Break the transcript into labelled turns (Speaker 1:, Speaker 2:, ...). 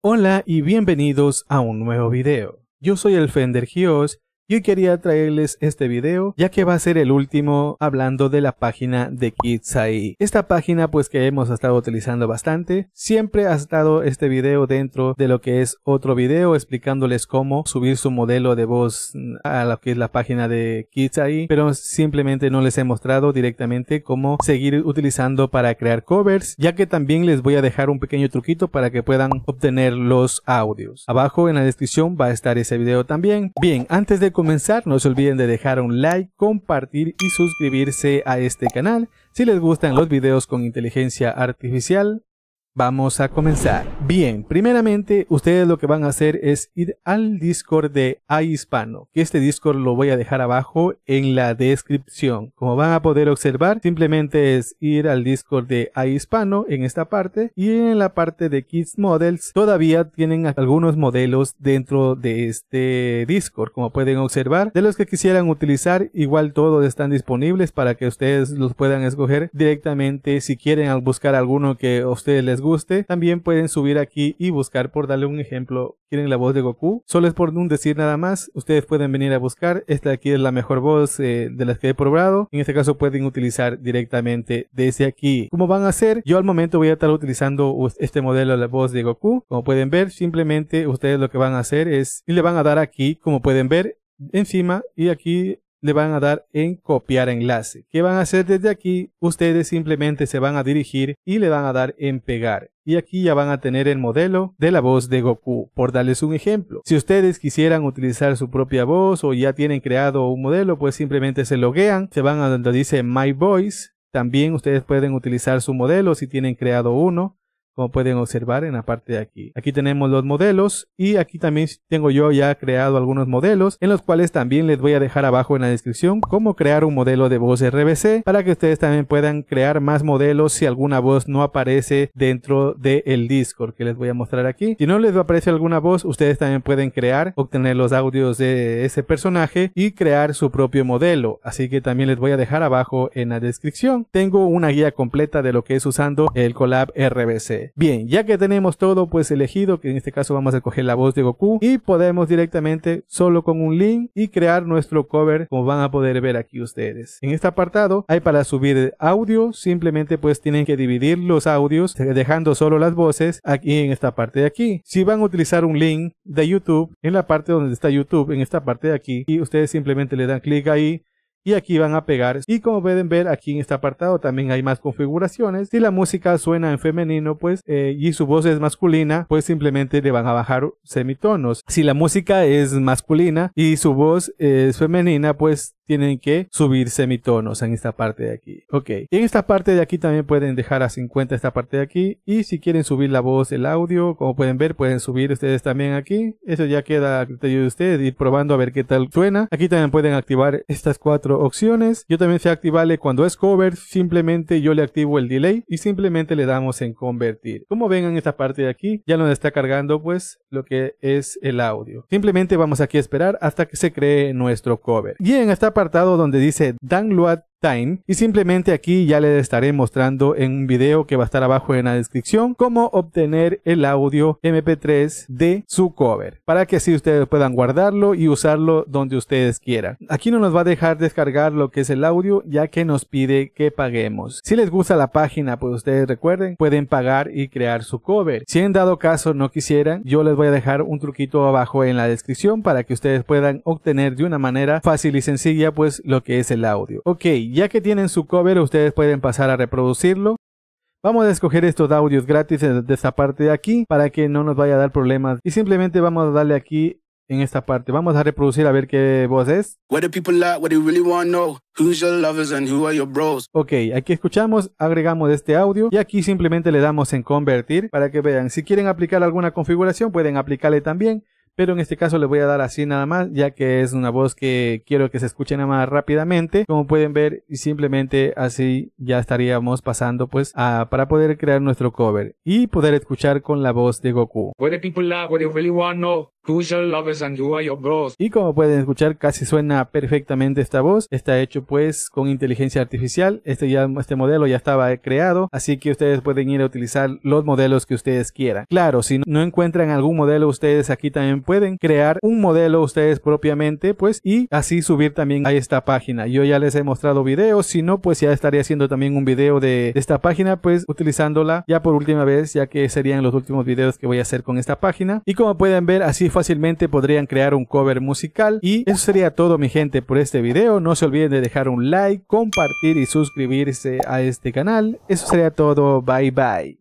Speaker 1: Hola y bienvenidos a un nuevo video. Yo soy el Fender Gios yo quería traerles este video ya que va a ser el último hablando de la página de Kitsai. Esta página pues que hemos estado utilizando bastante. Siempre ha estado este video dentro de lo que es otro video explicándoles cómo subir su modelo de voz a lo que es la página de Kitsai. Pero simplemente no les he mostrado directamente cómo seguir utilizando para crear covers. Ya que también les voy a dejar un pequeño truquito para que puedan obtener los audios. Abajo en la descripción va a estar ese video también. Bien, antes de comenzar no se olviden de dejar un like, compartir y suscribirse a este canal si les gustan los videos con inteligencia artificial. Vamos a comenzar. Bien, primeramente ustedes lo que van a hacer es ir al Discord de hispano que este Discord lo voy a dejar abajo en la descripción. Como van a poder observar, simplemente es ir al Discord de hispano en esta parte y en la parte de Kids Models todavía tienen algunos modelos dentro de este Discord, como pueden observar. De los que quisieran utilizar, igual todos están disponibles para que ustedes los puedan escoger directamente si quieren buscar alguno que ustedes les guste, también pueden subir aquí y buscar por darle un ejemplo. ¿Quieren la voz de Goku? Solo es por un decir nada más. Ustedes pueden venir a buscar. Esta aquí es la mejor voz eh, de las que he probado. En este caso pueden utilizar directamente desde aquí. como van a hacer? Yo al momento voy a estar utilizando este modelo de la voz de Goku. Como pueden ver, simplemente ustedes lo que van a hacer es y le van a dar aquí, como pueden ver, encima y aquí le van a dar en copiar enlace. ¿Qué van a hacer desde aquí? Ustedes simplemente se van a dirigir y le van a dar en pegar. Y aquí ya van a tener el modelo de la voz de Goku, por darles un ejemplo. Si ustedes quisieran utilizar su propia voz o ya tienen creado un modelo, pues simplemente se loguean, se van a donde dice My Voice. También ustedes pueden utilizar su modelo si tienen creado uno como pueden observar en la parte de aquí. Aquí tenemos los modelos y aquí también tengo yo ya creado algunos modelos en los cuales también les voy a dejar abajo en la descripción cómo crear un modelo de voz RBC para que ustedes también puedan crear más modelos si alguna voz no aparece dentro del el Discord que les voy a mostrar aquí. Si no les aparece alguna voz, ustedes también pueden crear, obtener los audios de ese personaje y crear su propio modelo. Así que también les voy a dejar abajo en la descripción. Tengo una guía completa de lo que es usando el Collab RBC. Bien, ya que tenemos todo pues elegido, que en este caso vamos a coger la voz de Goku y podemos directamente solo con un link y crear nuestro cover como van a poder ver aquí ustedes. En este apartado hay para subir audio, simplemente pues tienen que dividir los audios dejando solo las voces aquí en esta parte de aquí. Si van a utilizar un link de YouTube en la parte donde está YouTube, en esta parte de aquí y ustedes simplemente le dan clic ahí y aquí van a pegar y como pueden ver aquí en este apartado también hay más configuraciones si la música suena en femenino pues eh, y su voz es masculina pues simplemente le van a bajar semitonos si la música es masculina y su voz es femenina pues tienen que subir semitonos en esta parte de aquí. Ok, en esta parte de aquí también pueden dejar a 50 esta parte de aquí y si quieren subir la voz, el audio, como pueden ver, pueden subir ustedes también aquí. Eso ya queda a criterio de ustedes, ir probando a ver qué tal suena. Aquí también pueden activar estas cuatro opciones. Yo también sé activarle cuando es cover, simplemente yo le activo el delay y simplemente le damos en convertir. Como ven en esta parte de aquí, ya nos está cargando pues lo que es el audio. Simplemente vamos aquí a esperar hasta que se cree nuestro cover. Y en esta parte apartado donde dice Dan Luat Time y simplemente aquí ya les estaré mostrando en un video que va a estar abajo en la descripción cómo obtener el audio mp3 de su cover para que así ustedes puedan guardarlo y usarlo donde ustedes quieran aquí no nos va a dejar descargar lo que es el audio ya que nos pide que paguemos si les gusta la página pues ustedes recuerden pueden pagar y crear su cover si en dado caso no quisieran yo les voy a dejar un truquito abajo en la descripción para que ustedes puedan obtener de una manera fácil y sencilla pues lo que es el audio ok ya que tienen su cover, ustedes pueden pasar a reproducirlo. Vamos a escoger estos audios gratis de esta parte de aquí para que no nos vaya a dar problemas. Y simplemente vamos a darle aquí en esta parte. Vamos a reproducir a ver qué voz es. Ok, aquí escuchamos, agregamos este audio y aquí simplemente le damos en convertir para que vean. Si quieren aplicar alguna configuración pueden aplicarle también pero en este caso le voy a dar así nada más, ya que es una voz que quiero que se escuche nada más rápidamente, como pueden ver, y simplemente así ya estaríamos pasando pues para poder crear nuestro cover y poder escuchar con la voz de Goku. Y como pueden escuchar, casi suena perfectamente esta voz. Está hecho pues con inteligencia artificial. Este, ya, este modelo ya estaba creado, así que ustedes pueden ir a utilizar los modelos que ustedes quieran. Claro, si no encuentran algún modelo, ustedes aquí también pueden crear un modelo ustedes propiamente, pues, y así subir también a esta página. Yo ya les he mostrado videos, si no, pues ya estaría haciendo también un video de, de esta página, pues utilizándola ya por última vez, ya que serían los últimos videos que voy a hacer con esta página. Y como pueden ver, así fue fácilmente podrían crear un cover musical. Y eso sería todo mi gente por este video. No se olviden de dejar un like, compartir y suscribirse a este canal. Eso sería todo. Bye bye.